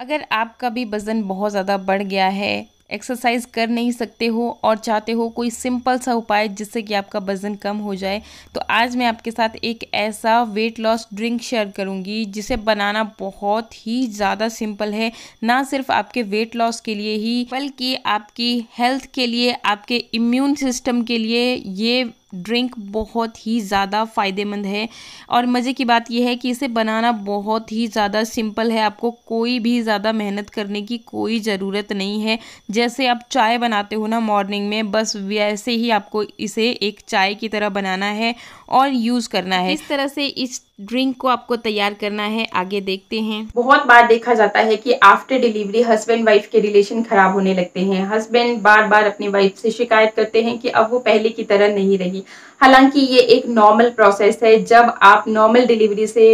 अगर आपका भी वज़न बहुत ज़्यादा बढ़ गया है एक्सरसाइज कर नहीं सकते हो और चाहते हो कोई सिंपल सा उपाय जिससे कि आपका वज़न कम हो जाए तो आज मैं आपके साथ एक ऐसा वेट लॉस ड्रिंक शेयर करूंगी जिसे बनाना बहुत ही ज़्यादा सिंपल है ना सिर्फ आपके वेट लॉस के लिए ही बल्कि आपकी हेल्थ के लिए आपके इम्यून सिस्टम के लिए ये ड्रिंक बहुत ही ज़्यादा फ़ायदेमंद है और मज़े की बात यह है कि इसे बनाना बहुत ही ज़्यादा सिंपल है आपको कोई भी ज़्यादा मेहनत करने की कोई ज़रूरत नहीं है जैसे आप चाय बनाते हो ना मॉर्निंग में बस वैसे ही आपको इसे एक चाय की तरह बनाना है और यूज़ करना है इस तरह से इस ड्रिंक को आपको तैयार करना है आगे देखते हैं बहुत बार देखा जाता है कि आफ्टर डिलीवरी हस्बैंड वाइफ के रिलेशन खराब होने लगते हैं हस्बैंड बार बार अपनी वाइफ से शिकायत करते हैं कि अब वो पहले की तरह नहीं रही हालांकि ये एक नॉर्मल प्रोसेस है जब आप नॉर्मल डिलीवरी से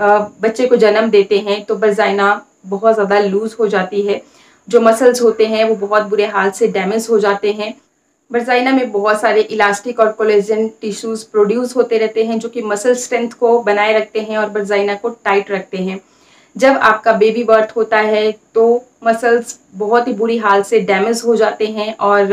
बच्चे को जन्म देते हैं तो बजाइना बहुत ज़्यादा लूज हो जाती है जो मसल्स होते हैं वो बहुत बुरे हाल से डैमेज हो जाते हैं बर्जाइना में बहुत सारे इलास्टिक और कोलेजन टिश्यूज प्रोड्यूस होते रहते हैं जो कि मसल स्ट्रेंथ को बनाए रखते हैं और बर्जाइना को टाइट रखते हैं जब आपका बेबी बर्थ होता है तो मसल्स बहुत ही बुरी हाल से डैमेज हो जाते हैं और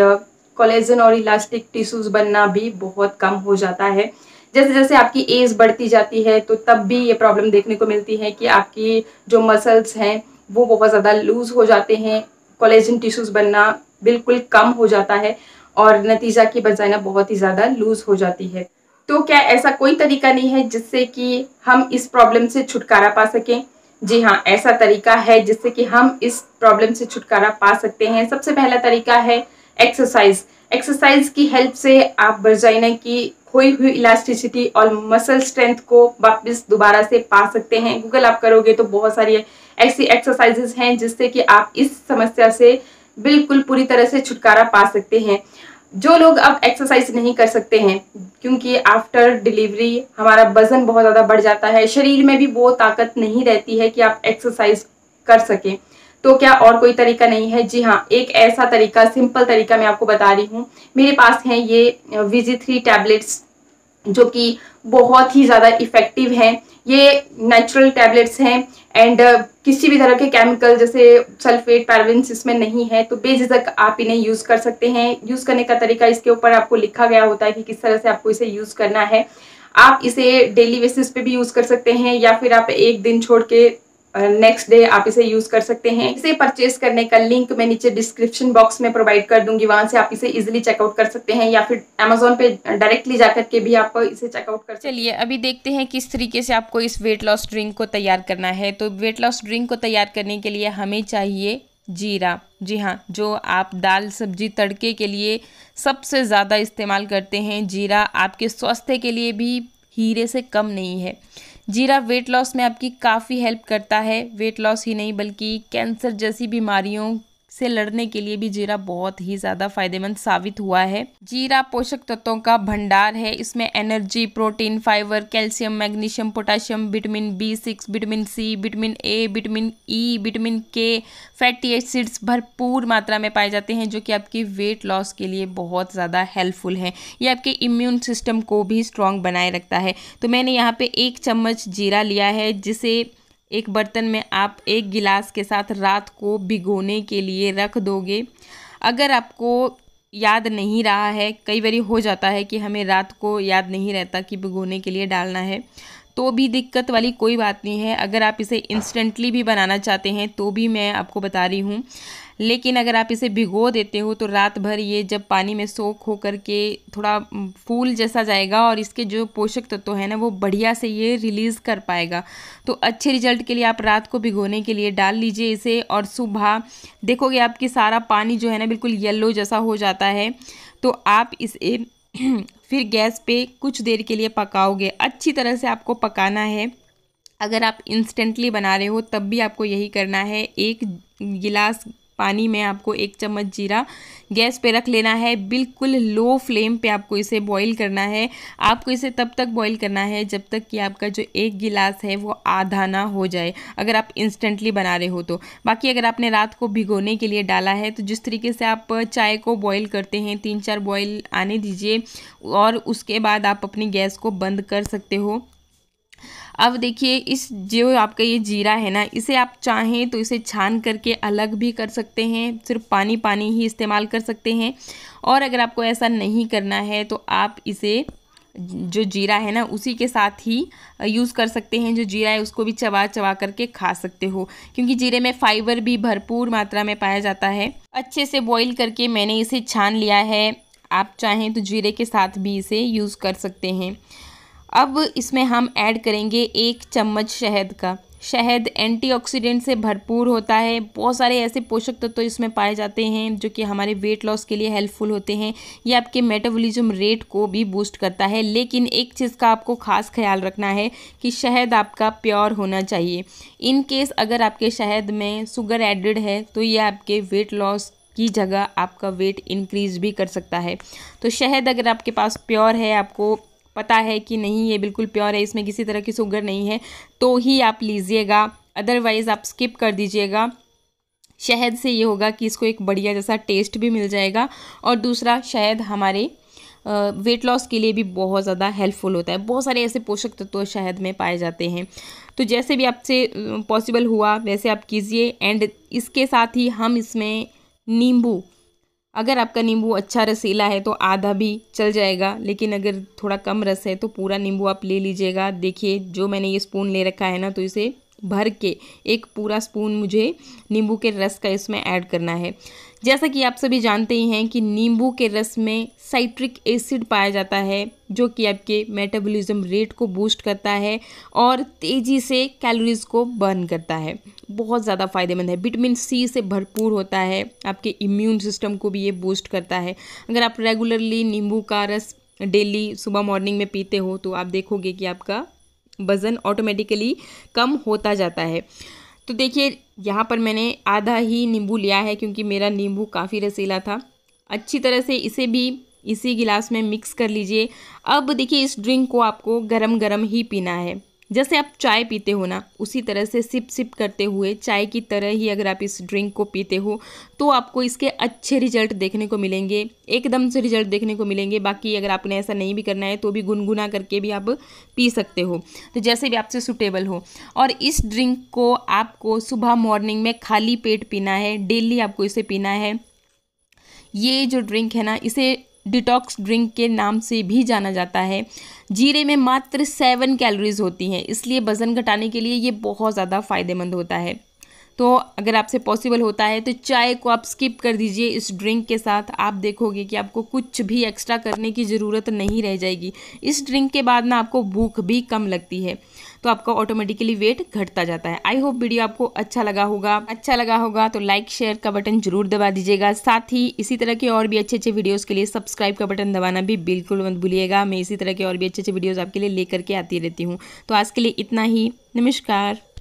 कोलेजन uh, और इलास्टिक टिश्यूज बनना भी बहुत कम हो जाता है जैसे जैसे आपकी एज बढ़ती जाती है तो तब भी ये प्रॉब्लम देखने को मिलती है कि आपकी जो मसल्स हैं वो बहुत ज़्यादा लूज हो जाते हैं कोलेजन टिश्यूज बनना बिल्कुल कम हो जाता है और नतीजा की बजाइना बहुत ही ज़्यादा लूज हो जाती है तो क्या ऐसा कोई तरीका नहीं है जिससे कि हम इस प्रॉब्लम से छुटकारा पा सकें जी हाँ ऐसा तरीका है जिससे कि हम इस प्रॉब्लम से छुटकारा पा सकते हैं सबसे पहला तरीका है एक्सरसाइज एक्सरसाइज की हेल्प से आप बर्जाइना की खोई हुई इलास्टिसिटी और मसल स्ट्रेंथ को वापस दोबारा से पा सकते हैं गूगल आप करोगे तो बहुत सारी ऐसी एक्सरसाइजेस हैं जिससे कि आप इस समस्या से बिल्कुल पूरी तरह से छुटकारा पा सकते हैं जो लोग अब एक्सरसाइज नहीं कर सकते हैं क्योंकि आफ्टर डिलीवरी हमारा वजन बहुत ज़्यादा बढ़ जाता है शरीर में भी वो ताकत नहीं रहती है कि आप एक्सरसाइज कर सकें तो क्या और कोई तरीका नहीं है जी हाँ एक ऐसा तरीका सिंपल तरीका मैं आपको बता रही हूँ मेरे पास हैं ये विजी थ्री टैबलेट्स जो कि बहुत ही ज़्यादा इफ़ेक्टिव हैं ये नेचुरल टैबलेट्स हैं एंड uh, किसी भी तरह के केमिकल जैसे सल्फेट पैरविन्स इसमें नहीं है तो बेझिझक आप इन्हें यूज़ कर सकते हैं यूज़ करने का तरीका इसके ऊपर आपको लिखा गया होता है कि किस तरह से आपको इसे यूज़ करना है आप इसे डेली बेसिस पे भी यूज़ कर सकते हैं या फिर आप एक दिन छोड़ के नेक्स्ट डे आप इसे यूज कर सकते हैं इसे परचेज करने का लिंक मैं नीचे डिस्क्रिप्शन बॉक्स में प्रोवाइड कर दूंगी वहां से आप इसे इजिली चेकआउट कर सकते हैं या फिर अमेजोन पे डायरेक्टली जाकर के भी आप इसे चेकआउट कर चलिए अभी देखते हैं किस तरीके से आपको इस वेट लॉस ड्रिंक को तैयार करना है तो वेट लॉस ड्रिंक को तैयार करने के लिए हमें चाहिए जीरा जी हाँ जो आप दाल सब्जी तड़के के लिए सबसे ज़्यादा इस्तेमाल करते हैं जीरा आपके स्वास्थ्य के लिए भी हीरे से कम नहीं है जीरा वेट लॉस में आपकी काफ़ी हेल्प करता है वेट लॉस ही नहीं बल्कि कैंसर जैसी बीमारियों से लड़ने के लिए भी जीरा बहुत ही ज़्यादा फायदेमंद साबित हुआ है जीरा पोषक तत्वों का भंडार है इसमें energy protein fibre calcium magnesium potassium vitamin B six vitamin C vitamin A vitamin E vitamin K fatty acids भरपूर मात्रा में पाए जाते हैं जो कि आपकी वेट लॉस के लिए बहुत ज़्यादा हेल्पफुल है ये आपके इम्यून सिस्टम को भी स्ट्रॉन्ग बनाए रखता है तो मैंने यहाँ पर एक चम्मच जीरा लिया है जिसे एक बर्तन में आप एक गिलास के साथ रात को भिगोने के लिए रख दोगे अगर आपको याद नहीं रहा है कई बार हो जाता है कि हमें रात को याद नहीं रहता कि भिगोने के लिए डालना है तो भी दिक्कत वाली कोई बात नहीं है अगर आप इसे इंस्टेंटली भी बनाना चाहते हैं तो भी मैं आपको बता रही हूँ लेकिन अगर आप इसे भिगो देते हो तो रात भर ये जब पानी में सोख हो करके थोड़ा फूल जैसा जाएगा और इसके जो पोषक तत्व तो है ना वो बढ़िया से ये रिलीज़ कर पाएगा तो अच्छे रिजल्ट के लिए आप रात को भिगोने के लिए डाल लीजिए इसे और सुबह देखोगे आपकी सारा पानी जो है ना बिल्कुल येल्लो जैसा हो जाता है तो आप इसे फिर गैस पे कुछ देर के लिए पकाओगे अच्छी तरह से आपको पकाना है अगर आप इंस्टेंटली बना रहे हो तब भी आपको यही करना है एक गिलास पानी में आपको एक चम्मच जीरा गैस पे रख लेना है बिल्कुल लो फ्लेम पे आपको इसे बॉईल करना है आपको इसे तब तक बॉईल करना है जब तक कि आपका जो एक गिलास है वो आधा ना हो जाए अगर आप इंस्टेंटली बना रहे हो तो बाकी अगर आपने रात को भिगोने के लिए डाला है तो जिस तरीके से आप चाय को बॉईल करते हैं तीन चार बॉयल आने दीजिए और उसके बाद आप अपनी गैस को बंद कर सकते हो अब देखिए इस जो आपका ये जीरा है ना इसे आप चाहें तो इसे छान करके अलग भी कर सकते हैं सिर्फ पानी पानी ही इस्तेमाल कर सकते हैं और अगर आपको ऐसा नहीं करना है तो आप इसे जो जीरा है ना उसी के साथ ही यूज़ कर सकते हैं जो जीरा है उसको भी चबा चबा करके खा सकते हो क्योंकि जीरे में फाइबर भी भरपूर मात्रा में पाया जाता है अच्छे से बॉईल करके मैंने इसे छान लिया है आप चाहें तो जीरे के साथ भी इसे यूज़ कर सकते हैं अब इसमें हम ऐड करेंगे एक चम्मच शहद का शहद एंटीऑक्सीडेंट से भरपूर होता है बहुत सारे ऐसे पोषक तत्व तो इसमें पाए जाते हैं जो कि हमारे वेट लॉस के लिए हेल्पफुल होते हैं यह आपके मेटाबॉलिज्म रेट को भी बूस्ट करता है लेकिन एक चीज़ का आपको खास ख्याल रखना है कि शहद आपका प्योर होना चाहिए इन केस अगर आपके शहद में शुगर एडिड है तो ये आपके वेट लॉस की जगह आपका वेट इंक्रीज़ भी कर सकता है तो शहद अगर आपके पास प्योर है आपको पता है कि नहीं ये बिल्कुल प्योर है इसमें किसी तरह की शुगर नहीं है तो ही आप लीजिएगा अदरवाइज़ आप स्किप कर दीजिएगा शहद से ये होगा कि इसको एक बढ़िया जैसा टेस्ट भी मिल जाएगा और दूसरा शहद हमारे वेट लॉस के लिए भी बहुत ज़्यादा हेल्पफुल होता है बहुत सारे ऐसे पोषक तत्व तो शहद में पाए जाते हैं तो जैसे भी आपसे पॉसिबल हुआ वैसे आप कीजिए एंड इसके साथ ही हम इसमें नींबू अगर आपका नींबू अच्छा रसीला है तो आधा भी चल जाएगा लेकिन अगर थोड़ा कम रस है तो पूरा नींबू आप ले लीजिएगा देखिए जो मैंने ये स्पून ले रखा है ना तो इसे भर के एक पूरा स्पून मुझे नींबू के रस का इसमें ऐड करना है जैसा कि आप सभी जानते ही हैं कि नींबू के रस में साइट्रिक एसिड पाया जाता है जो कि आपके मेटाबॉलिज्म रेट को बूस्ट करता है और तेज़ी से कैलोरीज़ को बर्न करता है बहुत ज़्यादा फ़ायदेमंद है विटामिन सी से भरपूर होता है आपके इम्यून सिस्टम को भी ये बूस्ट करता है अगर आप रेगुलरली नींबू का रस डेली सुबह मॉर्निंग में पीते हो तो आप देखोगे कि आपका वज़न ऑटोमेटिकली कम होता जाता है तो देखिए यहाँ पर मैंने आधा ही नींबू लिया है क्योंकि मेरा नींबू काफ़ी रसीला था अच्छी तरह से इसे भी इसी गिलास में मिक्स कर लीजिए अब देखिए इस ड्रिंक को आपको गरम गरम ही पीना है जैसे आप चाय पीते हो ना उसी तरह से सिप सिप करते हुए चाय की तरह ही अगर आप इस ड्रिंक को पीते हो तो आपको इसके अच्छे रिजल्ट देखने को मिलेंगे एकदम से रिजल्ट देखने को मिलेंगे बाकी अगर आपने ऐसा नहीं भी करना है तो भी गुनगुना करके भी आप पी सकते हो तो जैसे भी आपसे सुटेबल हो और इस ड्रिंक को आपको सुबह मॉर्निंग में खाली पेट पीना है डेली आपको इसे पीना है ये जो ड्रिंक है ना इसे डिटॉक्स ड्रिंक के नाम से भी जाना जाता है जीरे में मात्र सेवन कैलोरीज होती हैं इसलिए वज़न घटाने के लिए ये बहुत ज़्यादा फ़ायदेमंद होता है तो अगर आपसे पॉसिबल होता है तो चाय को आप स्किप कर दीजिए इस ड्रिंक के साथ आप देखोगे कि आपको कुछ भी एक्स्ट्रा करने की ज़रूरत नहीं रह जाएगी इस ड्रिंक के बाद ना आपको भूख भी कम लगती है तो आपका ऑटोमेटिकली वेट घटता जाता है आई होप वीडियो आपको अच्छा लगा होगा अच्छा लगा होगा तो लाइक शेयर का बटन जरूर दबा दीजिएगा साथ ही इसी तरह के और भी अच्छे अच्छे वीडियोज़ के लिए सब्सक्राइब का बटन दबाना भी बिल्कुल मत भूलिएगा मैं इसी तरह के और भी अच्छे अच्छे वीडियोज़ आपके लिए लेकर के आती रहती हूँ तो आज के लिए इतना ही नमस्कार